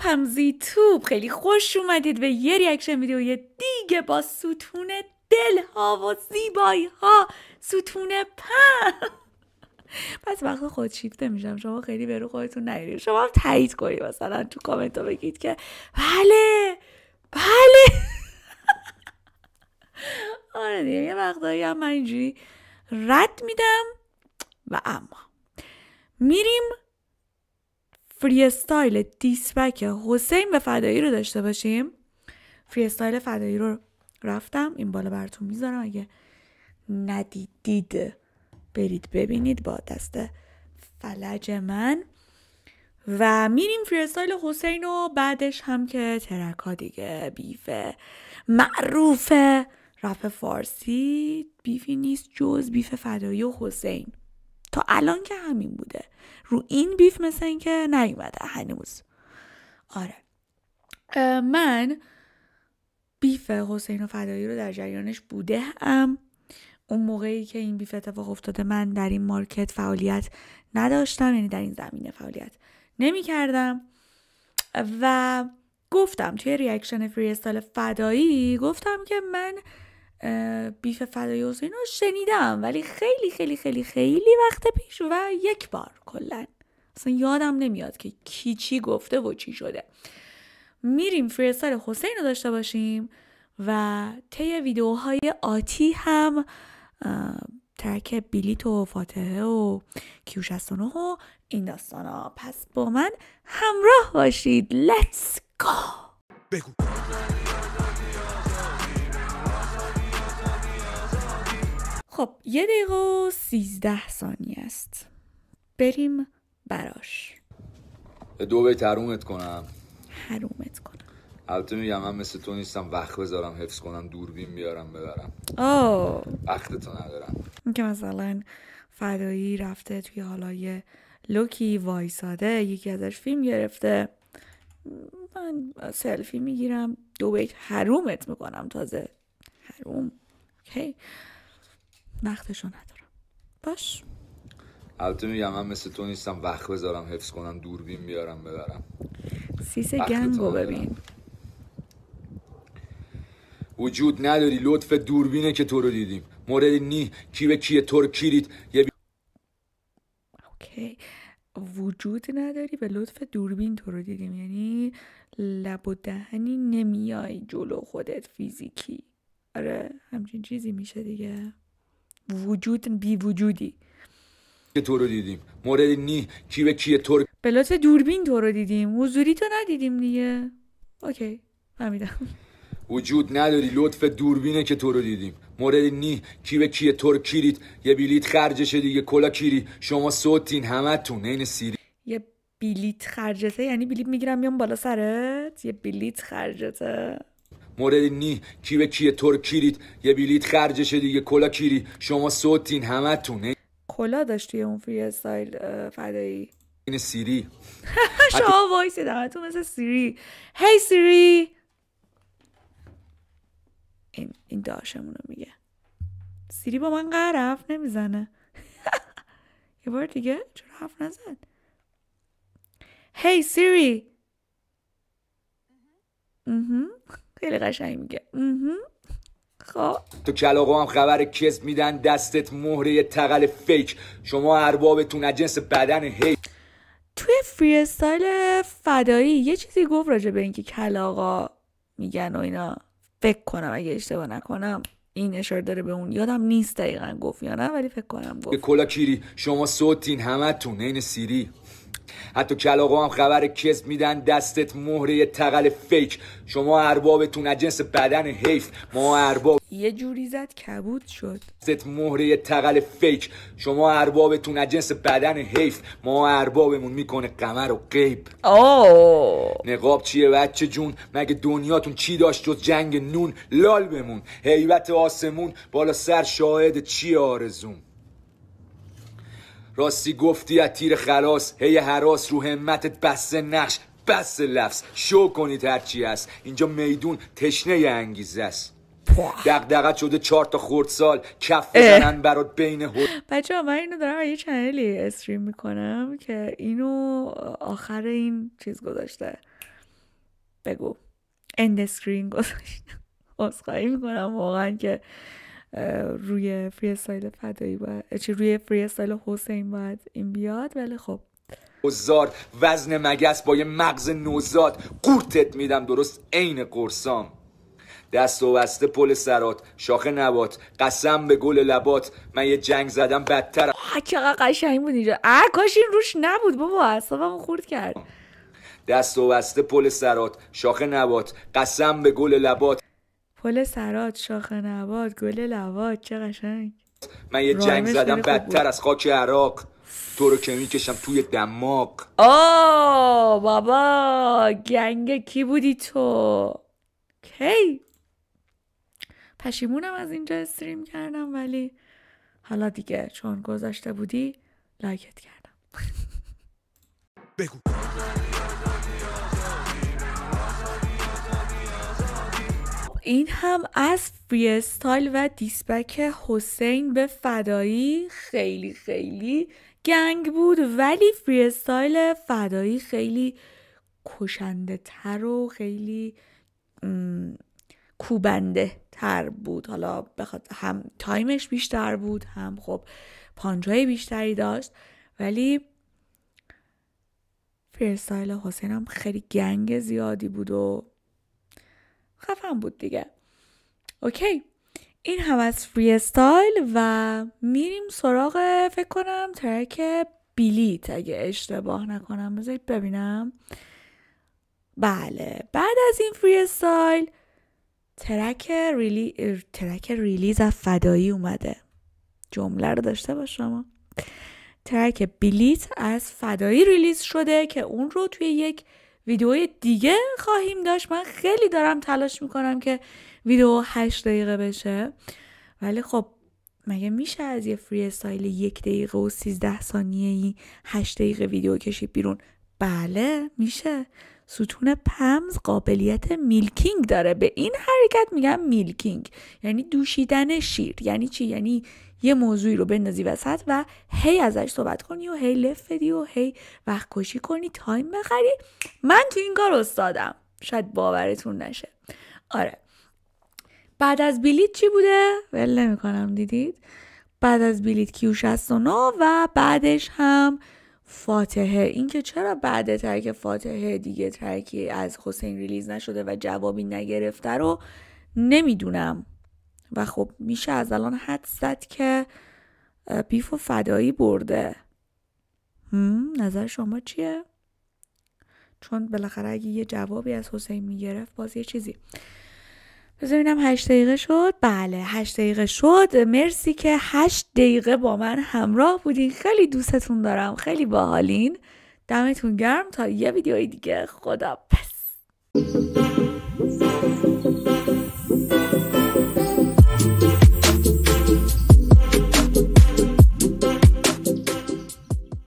هم زیتوب خیلی خوش اومدید به یه ریاکشن ویدیو دیگه با ستون دل ها و زیبایی ها ستون پن پس وقت خود شیفته میشم شما خیلی به خودتون نگیرید شما هم تایید کنید مثلا تو کامنت ها بگید که بله بله آره دیگه یه وقتایی هم من اینجوری رد میدم و اما میریم فری استایل حسین به فدایی رو داشته باشیم فری استایل فدایی رو رفتم این بالا براتون میذارم اگه ندیدید برید ببینید با دست فلج من و میریم فریستایل حسین و بعدش هم که ترک دیگه بیفه معروفه رپ فارسی بیفی نیست جز بیف فدایی و حسین تا الان که همین بوده رو این بیف مثل اینکه نیومده هنوز آره من بیف حسین و فدایی رو در جریانش بوده ام اون موقعی که این بیف اتفاق افتاده من در این مارکت فعالیت نداشتم یعنی در این زمینه فعالیت نمی کردم و گفتم توی ریاکشن فریستال فدایی گفتم که من بیف فدای حسین رو شنیدم ولی خیلی خیلی خیلی خیلی وقت پیش و یک بار کلا اصلا یادم نمیاد که کی چی گفته و چی شده میریم فرستار حسین رو داشته باشیم و طی ویدیوهای آتی هم ترک بیلیت و فاتحه و کیو و این داستان ها پس با من همراه باشید لتس گو بگو خب یه دقیقه و سیزده ثانیه است بریم براش دو بیت حرومت کنم حرومت کنم البته میگم من مثل تو نیستم وقت بذارم حفظ کنم دوربین بیارم ببرم آه وقت تو ندارم این که مثلا فدایی رفته توی حالا یه لوکی وایساده یکی ازش فیلم گرفته من سلفی میگیرم دو بیت حرومت میکنم تازه حروم اوکی وقتشو ندارم باش البته میگم من مثل تو نیستم وقت بذارم حفظ کنم دوربین بیارم ببرم سیس گنگو ببین وجود نداری لطف دوربینه که تو رو دیدیم مورد نی کی به کیه تو رو کیرید اوکی وجود نداری به لطف دوربین تو رو دیدیم یعنی لب و دهنی نمیای جلو خودت فیزیکی آره همچین چیزی میشه دیگه وجود بی وجودی که تو رو دیدیم مورد نی کی به کیه تو به لطف دوربین تو رو دیدیم حضوری تو ندیدیم دیگه اوکی فهمیدم وجود نداری لطف دوربینه که تو رو دیدیم مورد نی کی به کیه تو کیرید یه بیلیت خرجش دیگه کلا کیری شما صوتین تو عین سیری یه بلیت خرجته یعنی بیلیت میگیرم میام بالا سرت یه بلیت خرجته مورد نی کی به کیه تور کیرید یه بیلیت خرجشه دیگه کلا کیری شما صوتین تونه کلا داشت توی اون فری استایل فدایی این سیری شما وایسی تو مثل سیری هی سیری این, این داشمونو میگه سیری با من قهر حرف نمیزنه یه بار دیگه چرا حرف نزد هی سیری خیلی قشنگ میگه خب تو کلاغو هم خبر کس میدن دستت مهره تقل فیک شما اربابتون از جنس بدن هی توی فریستایل فدایی یه چیزی گفت راجع به اینکه کلاغا میگن و اینا فکر کنم اگه اشتباه نکنم این اشاره داره به اون یادم نیست دقیقا گفت یا نه ولی فکر کنم گفت کلاکیری شما صوتین همتون عین سیری حتی کلاغا هم خبر کس میدن دستت مهره تقل فیک شما اربابتون از جنس بدن حیف ما ارباب یه جوری زد کبود شد دستت مهره تقل فیک شما اربابتون از جنس بدن حیف ما اربابمون میکنه قمر و قیب آه نقاب چیه بچه جون مگه دنیاتون چی داشت جز جنگ نون لال بمون هیبت آسمون بالا سر شاهد چی آرزون راستی گفتی از تیر خلاص هی حراس رو همتت بس نقش بس لفظ شو کنید چی هست اینجا میدون تشنه انگیزه است دقدقت شده چهار تا سال، کف بزنن برات بین هر... بچه ها من اینو دارم یه چنلی استریم میکنم که اینو آخر این چیز گذاشته بگو اند اسکرین گذاشته اسخایی میکنم واقعا که روی فری استایل فدایی باید چی روی فری استایل حسین باید این بیاد ولی خب وزار وزن مگس با یه مغز نوزاد قورتت میدم درست عین قرصام دست و بسته پل سرات شاخه نبات قسم به گل لبات من یه جنگ زدم بدتر چقدر قشنگ بود اینجا اه کاش این روش نبود بابا اصابم خورد کرد دست و بسته پل سرات شاخه نبات قسم به گل لبات پل سرات شاخه نواد، گل لواد چه قشنگ من یه جنگ زدم بدتر از خاک عراق تو رو که میکشم توی دماغ آ بابا گنگ کی بودی تو کی پشیمونم از اینجا استریم کردم ولی حالا دیگه چون گذاشته بودی لایکت کردم بگو این هم از فریستایل و دیسبک حسین به فدایی خیلی خیلی گنگ بود ولی فریستایل فدایی خیلی کشنده تر و خیلی کوبنده تر بود حالا بخاطر هم تایمش بیشتر بود هم خب پانجای بیشتری داشت ولی فریستایل حسین هم خیلی گنگ زیادی بود و خفن بود دیگه اوکی این هم از استایل و میریم سراغ فکر کنم ترک بیلیت اگه اشتباه نکنم بذارید ببینم بله بعد از این استایل ترک, ریلی... ترک ریلیز فدایی اومده جمله رو داشته باش شما ترک بلیت از فدایی ریلیز شده که اون رو توی یک ویدیوی دیگه خواهیم داشت من خیلی دارم تلاش میکنم که ویدیو 8 دقیقه بشه ولی خب مگه میشه از یه فری استایل یک دقیقه و سیزده ثانیه ای 8 دقیقه ویدیو کشید بیرون بله میشه ستون پمز قابلیت میلکینگ داره به این حرکت میگم میلکینگ یعنی دوشیدن شیر یعنی چی یعنی یه موضوعی رو بندازی وسط و هی ازش صحبت کنی و هی لف بدی و هی وقت کشی کنی تایم بخری من تو این کار استادم شاید باورتون نشه آره بعد از بلیت چی بوده ول نمیکنم دیدید بعد از بلیت کیو 69 و بعدش هم فاتحه اینکه چرا بعد ترک فاتحه دیگه ترکی از حسین ریلیز نشده و جوابی نگرفته رو نمیدونم و خب میشه از الان حد زد که بیف و فدایی برده نظر شما چیه؟ چون بالاخره اگه یه جوابی از حسین میگرفت باز یه چیزی بذارینم هشت دقیقه شد بله هشت دقیقه شد مرسی که هشت دقیقه با من همراه بودین خیلی دوستتون دارم خیلی باحالین دمتون گرم تا یه ویدیوی دیگه خدا پس